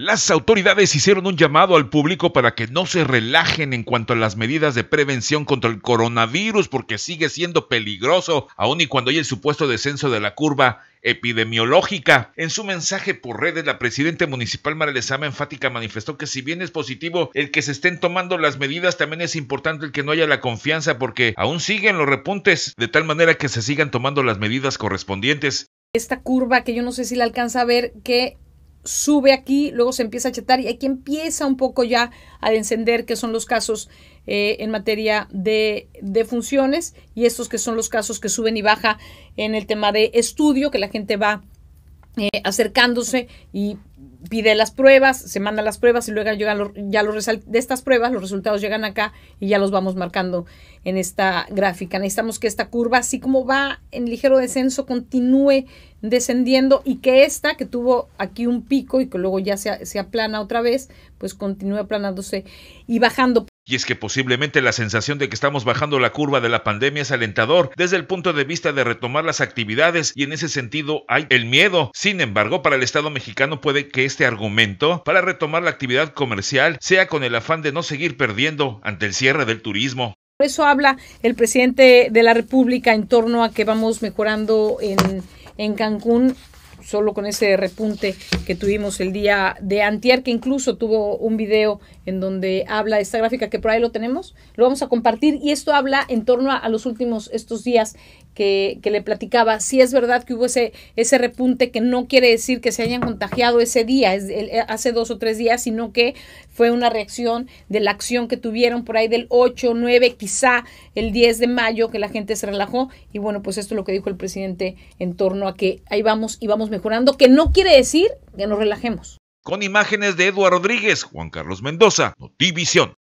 Las autoridades hicieron un llamado al público para que no se relajen en cuanto a las medidas de prevención contra el coronavirus porque sigue siendo peligroso, aun y cuando hay el supuesto descenso de la curva epidemiológica. En su mensaje por redes, la presidenta municipal Mara Lezama enfática manifestó que si bien es positivo el que se estén tomando las medidas, también es importante el que no haya la confianza porque aún siguen los repuntes, de tal manera que se sigan tomando las medidas correspondientes. Esta curva que yo no sé si la alcanza a ver, que sube aquí, luego se empieza a chetar y aquí empieza un poco ya a encender, que son los casos eh, en materia de, de, funciones y estos que son los casos que suben y baja en el tema de estudio, que la gente va eh, acercándose y pide las pruebas, se manda las pruebas y luego llegan ya los de estas pruebas, los resultados llegan acá y ya los vamos marcando en esta gráfica. Necesitamos que esta curva, así como va en ligero descenso, continúe descendiendo y que esta, que tuvo aquí un pico y que luego ya se, se aplana otra vez, pues continúe aplanándose y bajando. Y es que posiblemente la sensación de que estamos bajando la curva de la pandemia es alentador desde el punto de vista de retomar las actividades y en ese sentido hay el miedo. Sin embargo, para el Estado mexicano puede que este argumento para retomar la actividad comercial sea con el afán de no seguir perdiendo ante el cierre del turismo. Por eso habla el presidente de la República en torno a que vamos mejorando en, en Cancún solo con ese repunte que tuvimos el día de antier, que incluso tuvo un video en donde habla esta gráfica, que por ahí lo tenemos, lo vamos a compartir, y esto habla en torno a, a los últimos, estos días que, le platicaba, si es verdad que hubo ese, ese repunte que no quiere decir que se hayan contagiado ese día, eh, hace dos o tres días, sino que fue una reacción de la acción que tuvieron por ahí del 8, 9, quizá el 10 de mayo, que la gente se relajó. Y bueno, pues esto es lo que dijo el presidente en torno a que ahí vamos y vamos mejorando, que no quiere decir que nos relajemos. Con imágenes de Eduardo Rodríguez, Juan Carlos Mendoza, Notivisión.